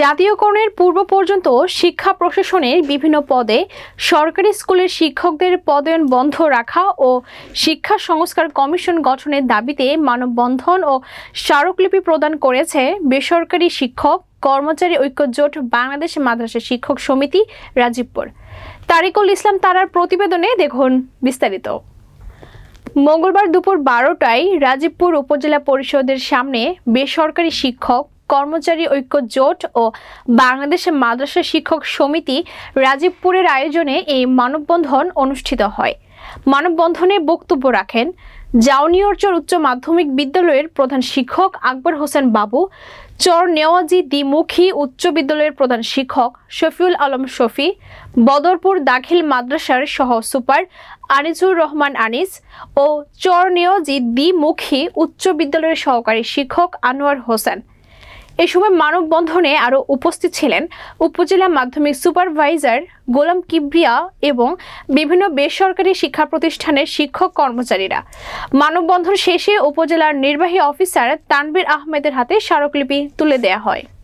জাতীয়করণের পূর্ব পর্যন্ত শিক্ষা প্রশাসনের বিভিন্ন পদে সরকারি স্কুলের শিক্ষকদের পদায়ন বন্ধ রাখা ও শিক্ষা সংস্কার কমিশন গঠনের দাবিতে মানববন্ধন ও স্মারকলিপি প্রদান করেছে বেসরকারি শিক্ষক কর্মচারী ঐক্যজোট বাংলাদেশ মাদ্রাসা শিক্ষক সমিতি রাজীবপুর তারিকুল ইসলাম তারার প্রতিবেদনে দেখুন বিস্তারিত মঙ্গলবার দুপুর বারোটায় রাজীবপুর উপজেলা পরিষদের সামনে বেসরকারি শিক্ষক কর্মচারী ঐক্য জোট ও বাংলাদেশ মাদ্রাসা শিক্ষক সমিতি রাজীবপুরের আয়োজনে এই মানববন্ধন অনুষ্ঠিত হয় মানববন্ধনে বক্তব্য রাখেন জাউনিয়রচর উচ্চ মাধ্যমিক বিদ্যালয়ের প্রধান শিক্ষক আকবর হোসেন বাবু চর নেওয়াজি দ্বিমুখী উচ্চ বিদ্যালয়ের প্রধান শিক্ষক শফিউল আলম শফি বদরপুর দাখিল মাদ্রাসার সহ সুপার আনিসুর রহমান আনিস ও চর নেওয়াজি দ্বিমুখী উচ্চ বিদ্যালয়ের সহকারী শিক্ষক আনোয়ার হোসেন এই সময় মানববন্ধনে আরও উপস্থিত ছিলেন উপজেলা মাধ্যমিক সুপারভাইজার গোলাম কিবরিয়া এবং বিভিন্ন বেসরকারি শিক্ষা প্রতিষ্ঠানের শিক্ষক কর্মচারীরা মানববন্ধন শেষে উপজেলার নির্বাহী অফিসার তানবির আহমেদের হাতে স্মারকলিপি তুলে দেয়া হয়